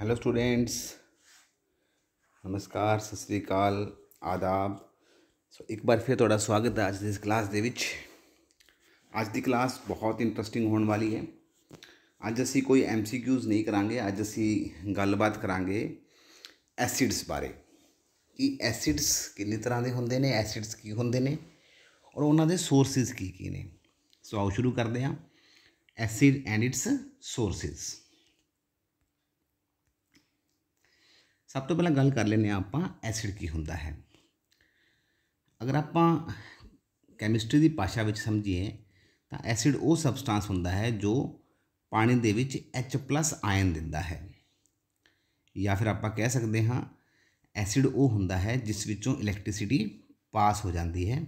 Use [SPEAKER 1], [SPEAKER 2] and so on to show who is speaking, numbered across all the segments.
[SPEAKER 1] hello students ਨਮਸਕਾਰ ਸਤਿ ਸ੍ਰੀ ਅਕਾਲ ਆਦਾਬ ਸੋ ਇੱਕ ਵਾਰ ਫਿਰ ਤੁਹਾਡਾ ਸਵਾਗਤ ਹੈ ਅੱਜ ਦੀ ਇਸ ਕਲਾਸ ਦੇ ਵਿੱਚ ਅੱਜ ਦੀ ਕਲਾਸ ਬਹੁਤ ਇੰਟਰਸਟਿੰਗ ਹੋਣ ਵਾਲੀ ਹੈ ਅੱਜ ਅਸੀਂ ਕੋਈ ਐਮਸੀਕਿਊਜ਼ ਨਹੀਂ ਕਰਾਂਗੇ ਅੱਜ ਅਸੀਂ ਗੱਲਬਾਤ ਕਰਾਂਗੇ ਐਸਿਡਸ ਬਾਰੇ ਕਿ ਐਸਿਡਸ ਕਿੰਨੇ ਤਰ੍ਹਾਂ ਦੇ ਹੁੰਦੇ ਨੇ ਐਸਿਡਸ ਕੀ ਹੁੰਦੇ ਨੇ ਔਰ ਉਹਨਾਂ ਦੇ ਸੋਰਸਸ ਕੀ ਕੀ ਨੇ ਸੋ ਆਓ ਸ਼ੁਰੂ ਕਰਦੇ ਹਾਂ ਐਸਿਡ ਐਂਡ ਇਟਸ ਸੋਰਸਸ ਸਭ ਤੋਂ ਪਹਿਲਾਂ ਗੱਲ ਕਰ ਲੈਨੇ ਆ ਆਪਾਂ ਐਸਿਡ ਕੀ ਹੁੰਦਾ ਹੈ ਅਗਰ ਆਪਾਂ ਕੈਮਿਸਟਰੀ ਦੀ ਭਾਸ਼ਾ ਵਿੱਚ ਸਮਝੀਏ ਤਾਂ ਐਸਿਡ ਉਹ ਸਬਸਟੈਂਸ ਹੁੰਦਾ ਹੈ ਜੋ ਪਾਣੀ ਦੇ ਵਿੱਚ H+ ਆਇਨ ਦਿੰਦਾ ਹੈ ਜਾਂ ਫਿਰ ਆਪਾਂ ਕਹਿ ਸਕਦੇ ਹਾਂ ਐਸਿਡ ਉਹ ਹੁੰਦਾ ਹੈ ਜਿਸ ਵਿੱਚੋਂ ਇਲੈਕਟ੍ਰਿਸਿਟੀ ਪਾਸ ਹੋ ਜਾਂਦੀ ਹੈ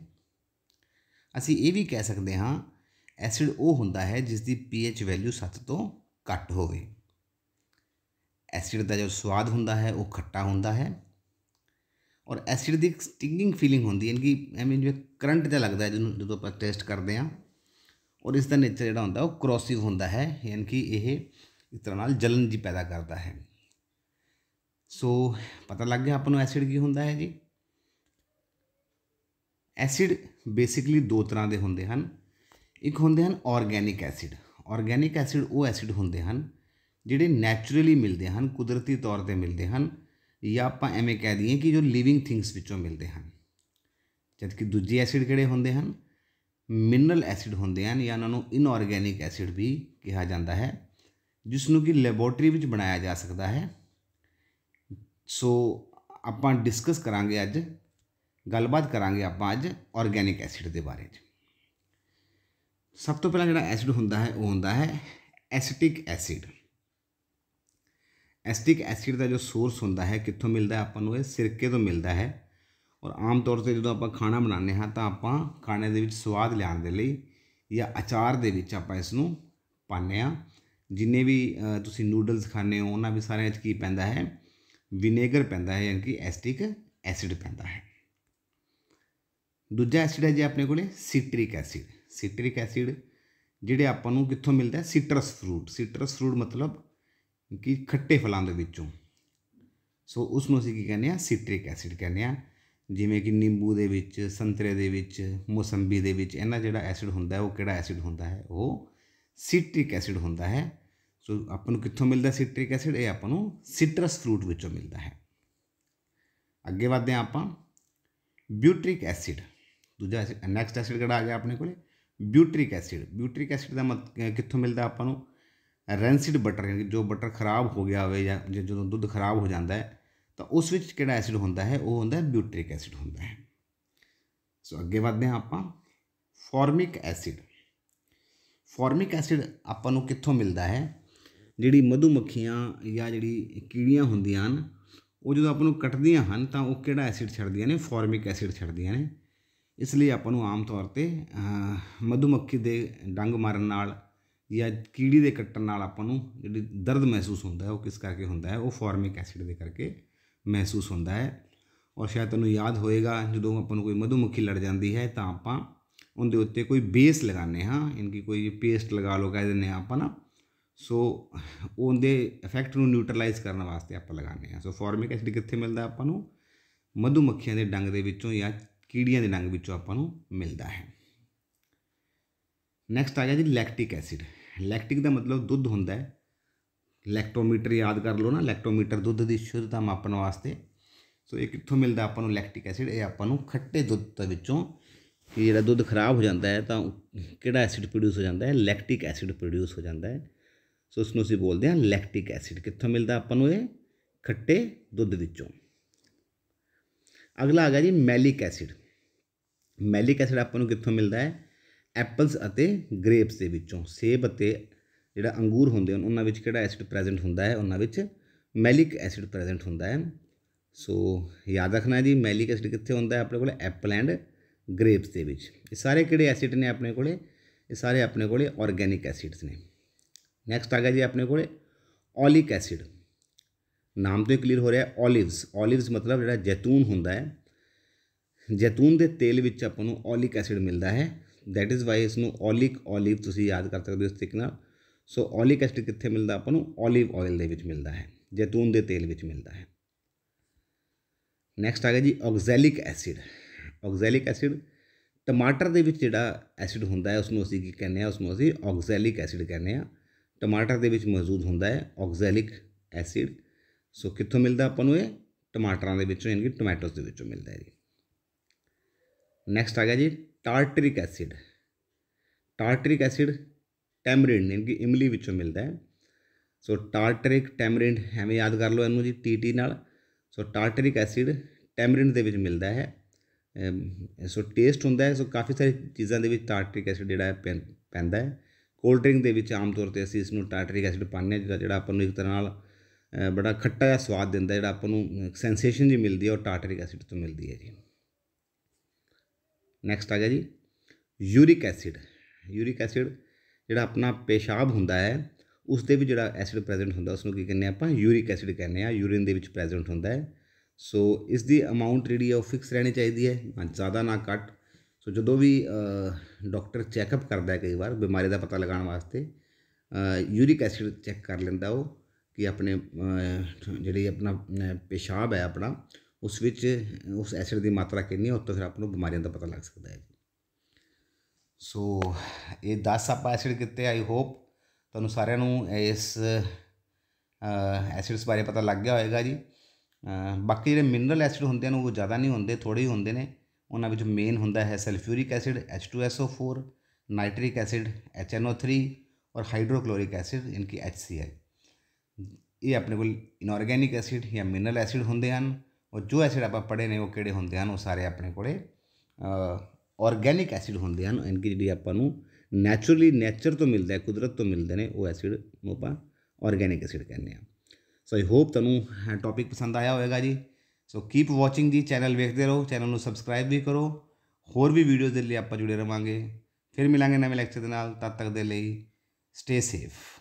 [SPEAKER 1] ਅਸੀਂ ਇਹ ਵੀ ਕਹਿ ਸਕਦੇ ਹਾਂ ਐਸਿਡ ਉਹ ਹੁੰਦਾ ਹੈ ਜਿਸ ਦੀ pH ਵੈਲਿਊ 7 ਤੋਂ ਘੱਟ ਹੋਵੇ एसिड का जो स्वाद हों खट्टा हों और एसिड की स्टिंगिंग फीलिंग होंगी यानी कि एवं जो करंट जहाँ लगता है जो जो आप टेस्ट करते हैं और इसका नेचर जो हों करोसिव हों कि यह इस तरह जलन जी पैदा करता है सो so, पता लग गया अपन एसिड की होंगे है जी एसिड बेसिकली दो तरह के होंगे एक होंगे ऑरगैनिक एसिड ऑरगैनिक एसिड वो एसिड होंगे ਜਿਹੜੇ ਨੇਚਰਲੀ ਮਿਲਦੇ ਹਨ ਕੁਦਰਤੀ ਤੌਰ ਤੇ ਮਿਲਦੇ ਹਨ ਜਾਂ ਆਪਾਂ ਐਵੇਂ ਕਹਿ ਦਈਏ ਕਿ ਜੋ ਲਿਵਿੰਗ ਥਿੰਗਸ ਵਿੱਚੋਂ ਮਿਲਦੇ ਹਨ ਜਦਕਿ ਦੂਜੇ ਐਸਿਡ ਕਿਹੜੇ ਹੁੰਦੇ ਹਨ ਮਿਨਰਲ ਐਸਿਡ ਹੁੰਦੇ ਹਨ ਜਾਂ ਉਹਨਾਂ ਨੂੰ ਇਨਆਰਗੈਨਿਕ ਐਸਿਡ ਵੀ ਕਿਹਾ ਜਾਂਦਾ ਹੈ ਜਿਸ ਨੂੰ ਕਿ ਲੈਬੋਰਟਰੀ ਵਿੱਚ ਬਣਾਇਆ ਜਾ ਸਕਦਾ ਹੈ ਸੋ ਆਪਾਂ ਡਿਸਕਸ ਕਰਾਂਗੇ ਅੱਜ ਗੱਲਬਾਤ ਕਰਾਂਗੇ ਆਪਾਂ ਅੱਜ ਆਰਗੈਨਿਕ ਐਸਿਡ ਦੇ ਬਾਰੇ ਵਿੱਚ ਸਭ ਤੋਂ ਪਹਿਲਾਂ ਜਿਹੜਾ ਐਸਿਡ ਹੁੰਦਾ ਹੈ ਉਹ ਹੁੰਦਾ ਹੈ ਐਸਟਿਕ ਐਸਿਡ ਐਸਟਿਕ ਐਸਿਡ ਦਾ ਜੋ ਸੋਰਸ ਹੁੰਦਾ ਹੈ ਕਿੱਥੋਂ ਮਿਲਦਾ ਹੈ ਆਪਾਂ ਨੂੰ ਇਹ ਸਿਰਕੇ ਤੋਂ ਮਿਲਦਾ ਹੈ ਔਰ ਆਮ ਤੌਰ ਤੇ ਜਦੋਂ ਆਪਾਂ ਖਾਣਾ ਬਣਾਉਂਦੇ ਹਾਂ ਤਾਂ ਆਪਾਂ ਖਾਣੇ ਦੇ ਵਿੱਚ ਸਵਾਦ ਲਿਆਉਣ ਦੇ ਲਈ ਜਾਂ ਅਚਾਰ ਦੇ ਵਿੱਚ ਆਪਾਂ ਇਸ ਨੂੰ ਪਾਉਂਦੇ ਆ ਜਿੰਨੇ ਵੀ ਤੁਸੀਂ ਨੂਡਲਸ ਖਾਣੇ ਹੋ ਉਹਨਾਂ ਵੀ ਸਾਰਿਆਂ 'ਚ ਕੀ ਪੈਂਦਾ ਹੈ ਵਿਨੇਗਰ ਪੈਂਦਾ ਹੈ ਯਾਨੀ ਕਿ ਐਸਟਿਕ ਐਸਿਡ ਪੈਂਦਾ ਹੈ ਦੂਜਾ ਐਸਿਡ ਹੈ ਜੇ ਆਪਣੇ ਕੋਲੇ ਸਿਟ੍ਰਿਕ ਐਸਿਡ ਸਿਟ੍ਰਿਕ ਐਸਿਡ ਜਿਹੜੇ ਆਪਾਂ ਨੂੰ ਕਿੱਥੋਂ ਮਿਲਦਾ ਹੈ ਸਿਟਰਸ ਫਰੂਟ ਸਿਟਰਸ ਫਰੂਟ ਮਤਲਬ ਕਿ ਖੱਟੇ ਫਲਾਂ ਦੇ ਵਿੱਚੋਂ ਸੋ ਉਸ ਨੂੰ ਅਸੀਂ ਕੀ ਕਹਿੰਦੇ ਆ ਸਿਟ੍ਰਿਕ ਐਸਿਡ ਕਹਿੰਦੇ ਆ ਜਿਵੇਂ ਕਿ ਨਿੰਬੂ ਦੇ ਵਿੱਚ ਸੰਤਰੇ ਦੇ ਵਿੱਚ ਮੌਸੰਬੀ ਦੇ ਵਿੱਚ ਇਹਨਾਂ ਜਿਹੜਾ ਐਸਿਡ ਹੁੰਦਾ ਹੈ ਉਹ ਕਿਹੜਾ ਐਸਿਡ ਹੁੰਦਾ ਹੈ ਉਹ ਸਿਟ੍ਰਿਕ ਐਸਿਡ ਹੁੰਦਾ ਹੈ ਸੋ ਆਪਾਂ ਨੂੰ ਕਿੱਥੋਂ ਮਿਲਦਾ ਸਿਟ੍ਰਿਕ ਐਸਿਡ ਇਹ ਆਪਾਂ ਨੂੰ ਸਿਟਰਸ ਫਰੂਟ ਵਿੱਚੋਂ ਮਿਲਦਾ ਹੈ ਅੱਗੇ ਵਧਦੇ ਆ ਆਪਾਂ ਬਿਊਟ੍ਰਿਕ ਐਸਿਡ ਦੂਜਾ ਨੈਕਸਟ ਐਸਿਡ ਕਿਹੜਾ ਆ ਗਿਆ ਆਪਣੇ ਕੋਲੇ ਬਿਊਟ੍ਰਿਕ ਐਸਿਡ ਬਿਊਟ੍ਰਿਕ ਐਸਿਡ ਦਾ ਮਤ ਕਿੱਥੋਂ ਮਿਲਦਾ ਆਪਾਂ ਨੂੰ ਰੈਂਸਿਡ ਬਟਰ ਯਾਨੀ ਜੋ ਬਟਰ ਖਰਾਬ ਹੋ ਗਿਆ ਹੋਵੇ ਜਾਂ ਜਦੋਂ ਦੁੱਧ ਖਰਾਬ ਹੋ ਜਾਂਦਾ ਹੈ ਤਾਂ ਉਸ ਵਿੱਚ ਕਿਹੜਾ ਐਸਿਡ ਹੁੰਦਾ ਹੈ ਉਹ ਹੁੰਦਾ ਹੈ ਬਿਊਟ੍ਰਿਕ ਐਸਿਡ ਹੁੰਦਾ ਹੈ ਸੋ ਅੱਗੇ ਵਧਦੇ ਹਾਂ ਆਪਾਂ ਫਾਰਮਿਕ ਐਸਿਡ ਫਾਰਮਿਕ ਐਸਿਡ ਆਪਾਂ ਨੂੰ ਕਿੱਥੋਂ ਮਿਲਦਾ ਹੈ ਜਿਹੜੀ ਮਧੂ ਮੱਖੀਆਂ ਜਾਂ ਜਿਹੜੀ ਕੀੜੀਆਂ ਹੁੰਦੀਆਂ ਹਨ ਉਹ ਜਦੋਂ ਆਪਾਂ ਨੂੰ ਕੱਟਦੀਆਂ ਹਨ ਤਾਂ ਉਹ ਕਿਹੜਾ ਐਸਿਡ ਛੱਡਦੀਆਂ ਨੇ ਫਾਰਮਿਕ ਐਸਿਡ ਛੱਡਦੀਆਂ ਨੇ ਇਸ ਲਈ ਆਪਾਂ ਨੂੰ ਆਮ ਤੌਰ ਤੇ ਮਧੂ ਮੱਖੀ ਦੇ ਡੰਗ ਮਾਰਨ ਨਾਲ ਜਾਂ ਕੀੜੀ ਦੇ ਕੱਟਣ ਨਾਲ ਆਪਾਂ ਨੂੰ ਜਿਹੜੀ ਦਰਦ ਮਹਿਸੂਸ ਹੁੰਦਾ ਹੈ ਉਹ ਕਿਸ ਕਰਕੇ ਹੁੰਦਾ ਹੈ ਉਹ ਫਾਰਮਿਕ ਐਸਿਡ ਦੇ ਕਰਕੇ ਮਹਿਸੂਸ ਹੁੰਦਾ ਹੈ ਔਰ ਸ਼ਾਇਦ ਤੁਹਾਨੂੰ ਯਾਦ ਹੋਏਗਾ ਜਦੋਂ ਆਪਾਂ ਨੂੰ ਕੋਈ ਮਧੂਮੱਖੀ ਲੜ ਜਾਂਦੀ ਹੈ ਤਾਂ ਆਪਾਂ ਉਹਦੇ ਉੱਤੇ ਕੋਈ ਬੇਸ ਲਗਾਉਂਦੇ ਹਾਂ ਇਨਕੀ ਕੋਈ ਪੇਸਟ ਲਗਾ ਲੋ ਕਹਿ ਦਿੰਦੇ ਆ ਆਪਾਂ ਨਾ ਸੋ ਉਹਦੇ ਇਫੈਕਟ ਨੂੰ ਨਿਊਟਰਲਾਈਜ਼ ਕਰਨ ਵਾਸਤੇ ਆਪਾਂ ਲਗਾਉਂਦੇ ਹਾਂ ਸੋ ਫਾਰਮਿਕ ਐਸਿਡ ਕਿੱਥੇ ਮਿਲਦਾ ਆਪਾਂ ਨੂੰ ਮਧੂਮੱਖੀਆਂ ਦੇ ਡੰਗ ਦੇ ਵਿੱਚੋਂ ਜਾਂ ਕੀੜੀਆਂ ਦੇ ਡੰਗ ਵਿੱਚੋਂ ਆਪਾਂ ਨੂੰ ਮਿਲਦਾ ਹੈ ਨੈਕਸਟ ਆ ਗਿਆ ਜੀ ਲੈਕਟਿਕ ਐਸਿਡ ਲੈਕਟਿਕ ਦਾ ਮਤਲਬ ਦੁੱਧ ਹੁੰਦਾ ਹੈ ਲੈਕਟੋਮੀਟਰ ਯਾਦ ਕਰ ਲਓ ਨਾ ਲੈਕਟੋਮੀਟਰ ਦੁੱਧ ਦੀ ਸ਼ੁੱਧਤਾ ਮਾਪਣ ਵਾਸਤੇ ਸੋ ਇਹ ਕਿੱਥੋਂ ਮਿਲਦਾ ਆਪਾਂ ਨੂੰ ਲੈਕਟਿਕ ਐਸਿਡ ਇਹ ਆਪਾਂ ਨੂੰ ਖੱਟੇ ਦੁੱਧ ਦੇ ਵਿੱਚੋਂ ਕਿ ਜਿਹੜਾ ਦੁੱਧ ਖਰਾਬ ਹੋ ਜਾਂਦਾ ਹੈ ਤਾਂ ਕਿਹੜਾ ਐਸਿਡ ਪ੍ਰੋਡਿਊਸ ਹੋ ਜਾਂਦਾ ਹੈ ਲੈਕਟਿਕ ਐਸਿਡ ਪ੍ਰੋਡਿਊਸ ਹੋ ਜਾਂਦਾ ਹੈ ਸੋ ਇਸ ਨੂੰ ਅਸੀਂ ਬੋਲਦੇ ਹਾਂ ਲੈਕਟਿਕ ਐਸਿਡ ਕਿੱਥੋਂ ਮਿਲਦਾ ਆਪਾਂ ਨੂੰ ਇਹ ਖੱਟੇ ਦੁੱਧ ਵਿੱਚੋਂ ਅਗਲਾ ਆ ਗਿਆ ਜੀ ਮੈਲਿਕ ਐਸਿਡ ਮੈਲਿਕ ਐਸਿਡ ਆਪਾਂ ਨੂੰ ਕਿੱਥੋਂ ਮਿਲਦਾ ਹੈ ਐਪਲਸ ਅਤੇ ਗ੍ਰੇਪਸ ਦੇ ਵਿੱਚੋਂ ਸੇਬ ਅਤੇ ਜਿਹੜਾ ਅੰਗੂਰ ਹੁੰਦੇ ਹਨ ਉਹਨਾਂ ਵਿੱਚ ਕਿਹੜਾ ਐਸਿਡ ਪ੍ਰੈਜ਼ੈਂਟ ਹੁੰਦਾ ਹੈ ਉਹਨਾਂ ਵਿੱਚ ਮੈਲਿਕ ਐਸਿਡ ਪ੍ਰੈਜ਼ੈਂਟ ਹੁੰਦਾ ਹੈ ਸੋ ਯਾਦ ਰੱਖਣਾ ਜੀ ਮੈਲਿਕ ਐਸਿਡ ਕਿੱਥੇ ਹੁੰਦਾ ਹੈ ਆਪਣੇ ਕੋਲ ਐਪਲ ਐਂਡ ਗ੍ਰੇਪਸ ਦੇ ਵਿੱਚ ਇਹ ਸਾਰੇ ਕਿਹੜੇ ਐਸਿਡ ਨੇ ਆਪਣੇ ਕੋਲੇ ਇਹ ਸਾਰੇ ਆਪਣੇ ਕੋਲੇ ਆਰਗੈਨਿਕ ਐਸਿਡਸ ਨੇ ਨੈਕਸਟ ਆ ਗਿਆ ਜੀ ਆਪਣੇ ਕੋਲੇ ਓਲਿਕ ਐਸਿਡ ਨਾਮ ਤੋਂ ਹੀ ਕਲੀਅਰ ਹੋ ਰਿਹਾ ਹੈ ਓਲਿਵਸ ਓਲਿਵਸ ਮਤਲਬ ਜਿਹੜਾ ਜੈਤੂਨ ਹੁੰਦਾ ਹੈ ਜੈਤੂਨ ਦੇ ਤੇਲ ਵਿੱਚ ਆਪਾਂ ਨੂੰ ਓਲਿਕ ਐਸਿਡ ਮਿਲਦਾ ਹੈ ਦੈਟ ਇਜ਼ ਵਾਈ ਇਸ ਨੂੰ ਓਲਿਕ ਓਲਿਵ ਤੁਸੀਂ ਯਾਦ ਕਰ ਸਕਦੇ ਹੋ ਇਸ ਤਰੀਕੇ ਨਾਲ ਸੋ ਓਲਿਕ ਐਸਿਡ ਕਿੱਥੇ ਮਿਲਦਾ ਆਪਾਂ ਨੂੰ ਓਲਿਵ ਆਇਲ ਦੇ ਵਿੱਚ ਮਿਲਦਾ ਹੈ ਜੈਤੂਨ ਦੇ ਤੇਲ ਵਿੱਚ ਮਿਲਦਾ ਹੈ ਨੈਕਸਟ ਆ ਗਿਆ ਜੀ ਆਕਸੈਲਿਕ ਐਸਿਡ ਆਕਸੈਲਿਕ ਐਸਿਡ ਟਮਾਟਰ ਦੇ ਵਿੱਚ ਜਿਹੜਾ ਐਸਿਡ ਹੁੰਦਾ ਹੈ ਉਸ ਨੂੰ ਅਸੀਂ ਕੀ ਕਹਿੰਦੇ ਆ ਉਸ ਨੂੰ ਅਸੀਂ ਆਕਸੈਲਿਕ ਐਸਿਡ ਕਹਿੰਦੇ ਆ ਟਮਾਟਰ ਦੇ ਵਿੱਚ ਮੌਜੂਦ ਹੁੰਦਾ ਹੈ ਆਕਸੈਲਿਕ ਐਸਿਡ ਸੋ ਕਿੱਥੋਂ ਮਿਲਦਾ ਆਪਾਂ ਨੂੰ ਇਹ ਟਮਾਟਰਾਂ ਦੇ ਵਿੱਚੋਂ ਯਾਨੀ ਕਿ ਟੋਮੈਟੋਸ ਦੇ ਵਿੱਚੋਂ ਮਿਲਦਾ ਹੈ ਜੀ ਨੈਕਸਟ ਆ ਗਿਆ ਜੀ tartaric acid tartaric acid tamarind ਯਾਨੀ ਇਮਲੀ ਵਿੱਚੋਂ ਮਿਲਦਾ ਹੈ ਸੋ ਟਾਰਟਰਿਕ ਟੈਮਰਿੰਡ ਐਵੇਂ ਯਾਦ ਕਰ ਲਓ ਇਹਨੂੰ ਜੀ ਟੀਟੀ ਨਾਲ ਸੋ ਟਾਰਟਰਿਕ ਐਸਿਡ ਟੈਮਰਿੰਡ ਦੇ ਵਿੱਚ ਮਿਲਦਾ ਹੈ ਸੋ ਟੇਸਟ ਹੁੰਦਾ ਹੈ ਸੋ ਕਾਫੀ ਸਾਰੀ ਚੀਜ਼ਾਂ ਦੇ ਵਿੱਚ ਟਾਰਟਰਿਕ ਐਸਿਡ ਜਿਹੜਾ ਪੈਂਦਾ ਹੈ ਕੋਲਡ ਡਰਿੰਕ ਦੇ ਵਿੱਚ ਆਮ ਤੌਰ ਤੇ ਅਸੀਂ ਇਸ ਨੂੰ ਟਾਰਟਰਿਕ ਐਸਿਡ ਪਾਉਂਦੇ ਹਾਂ ਜਿਹੜਾ ਆਪਾਂ ਨੂੰ ਇੱਕ ਤਰ੍ਹਾਂ ਨਾਲ ਬੜਾ ਖੱਟਾ ਜਿਹਾ ਸਵਾਦ ਦਿੰਦਾ ਜਿਹੜਾ ਆਪਾਂ ਨੂੰ ਸੈਂਸੇਸ਼ਨ ਜੀ ਮਿਲਦੀ ਹੈ ਉਹ ਟਾਰਟਰਿਕ ਐਸਿਡ ਤੋਂ ਮਿਲਦੀ ਹੈ ਜੀ ਨੈਕਸਟ ਆ ਗਿਆ ਜੀ ਯੂਰਿਕ ਐਸਿਡ ਯੂਰਿਕ ਐਸਿਡ ਜਿਹੜਾ ਆਪਣਾ ਪੇਸ਼ਾਬ ਹੁੰਦਾ ਹੈ ਉਸ ਦੇ ਵੀ ਜਿਹੜਾ ਐਸਿਡ ਪ੍ਰੈਜ਼ੈਂਟ ਹੁੰਦਾ ਉਸ ਨੂੰ ਕੀ ਕਹਿੰਦੇ ਆਪਾਂ ਯੂਰਿਕ ਐਸਿਡ ਕਹਿੰਦੇ ਆ ਯੂਰਿਨ ਦੇ ਵਿੱਚ ਪ੍ਰੈਜ਼ੈਂਟ ਹੁੰਦਾ ਹੈ ਸੋ ਇਸ ਦੀ ਅਮਾਉਂਟ ਜਿਹੜੀ ਹੈ ਉਹ ਫਿਕਸ ਰਹਿਣੀ ਚਾਹੀਦੀ ਹੈ ਜ਼ਿਆਦਾ ਨਾ ਘੱਟ ਸੋ ਜਦੋਂ ਵੀ ਡਾਕਟਰ ਚੈੱਕਅਪ ਕਰਦਾ ਹੈ ਕਈ ਵਾਰ ਬਿਮਾਰੀ ਦਾ ਪਤਾ ਲਗਾਉਣ ਵਾਸਤੇ ਯੂਰਿਕ ਐਸਿਡ ਚੈੱਕ ਕਰ ਲੈਂਦਾ ਉਹ ਕਿ ਆਪਣੇ ਜਿਹੜੀ ਆਪਣਾ ਪੇਸ਼ਾਬ ਹੈ ਆਪਣਾ ਉਸ ਵਿੱਚ ਉਸ ਐਸਿਡ ਦੀ ਮਾਤਰਾ ਕਿੰਨੀ ਉਸ ਤੋਂ ਫਿਰ ਆਪ ਨੂੰ ਬਿਮਾਰੀਆਂ ਦਾ ਪਤਾ ਲੱਗ ਸਕਦਾ ਹੈ ਜੀ ਸੋ ਇਹ 10 ਆਪਾਂ ਐਸਿਡ ਕਿਤੇ ਆਈ ਹੋਪ ਤੁਹਾਨੂੰ ਸਾਰਿਆਂ ਨੂੰ ਇਸ ਐਸਿਡਸ ਬਾਰੇ ਪਤਾ ਲੱਗ ਗਿਆ ਹੋਵੇਗਾ ਜੀ ਬਾਕੀ ਜਿਹੜੇ ਮਿਨਰਲ ਐਸਿਡ ਹੁੰਦੇ ਨੇ ਉਹ ਜ਼ਿਆਦਾ ਨਹੀਂ ਹੁੰਦੇ ਥੋੜੇ ਹੀ ਹੁੰਦੇ ਨੇ ਉਹਨਾਂ ਵਿੱਚ ਮੇਨ ਹੁੰਦਾ ਹੈ sulphuric acid H2SO4 nitric acid HNO3 ਔਰ ਹਾਈਡਰੋਕਲੋਰਿਕ ਐਸਿਡ ਇਨਕੀ HCl ਇਹ ਆਪਣੇ ਕੋਲ ਇਨਆਰਗੈਨਿਕ ਐਸਿਡ ਜਾਂ ਮਿਨਰਲ ਐਸਿਡ ਹੁੰਦੇ ਹਨ ਉਹ ਜੋ ਐਸਿਡ ਆਪਾਂ ਪੜੇ ਨੇ ਉਹ ਕਿਹੜੇ ਹੁੰਦੇ ਹਨ ਉਹ ਸਾਰੇ ਆਪਣੇ ਕੋਲੇ ਆਰਗੈਨਿਕ ਐਸਿਡ ਹੁੰਦੇ ਹਨ ਇਨਕੀ ਜਿਹੜੀ ਆਪਾਂ ਨੂੰ ਨੇਚਰਲੀ ਨੇਚਰ ਤੋਂ ਮਿਲਦਾ ਹੈ ਕੁਦਰਤ ਤੋਂ ਮਿਲਦੇ ਨੇ ਉਹ ਐਸਿਡ ਨੂੰ ਆਪਾਂ ਆਰਗੈਨਿਕ ਐਸਿਡ ਕਹਿੰਦੇ ਆ ਸੋ ਆਈ ਹੋਪ ਤੁਹਾਨੂੰ ਟੌਪਿਕ ਪਸੰਦ ਆਇਆ ਹੋਵੇਗਾ ਜੀ so keep watching the channel ਵੇਖਦੇ ਰਹੋ ਚੈਨਲ ਨੂੰ ਸਬਸਕ੍ਰਾਈਬ ਵੀ ਕਰੋ ਹੋਰ ਵੀ ਵੀਡੀਓਜ਼ ਦੇ ਲਈ ਆਪਾਂ ਜੁੜੇ ਰਵਾਂਗੇ ਫਿਰ ਮਿਲਾਂਗੇ ਨਵੇਂ ਲੈਕਚਰ ਦੇ ਨਾਲ ਤਦ ਤੱਕ ਦੇ ਲਈ ਸਟੇ ਸੇਫ